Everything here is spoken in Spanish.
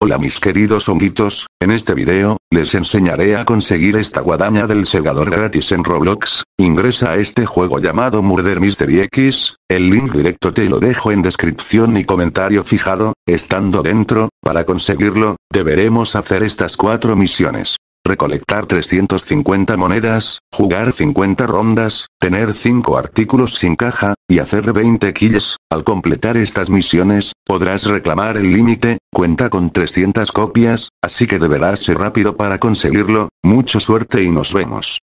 Hola mis queridos honguitos, en este video, les enseñaré a conseguir esta guadaña del segador gratis en Roblox, ingresa a este juego llamado Murder Mystery X, el link directo te lo dejo en descripción y comentario fijado, estando dentro, para conseguirlo, deberemos hacer estas cuatro misiones. Recolectar 350 monedas, jugar 50 rondas, tener 5 artículos sin caja, y hacer 20 kills, al completar estas misiones, Podrás reclamar el límite, cuenta con 300 copias, así que deberás ser rápido para conseguirlo, mucha suerte y nos vemos.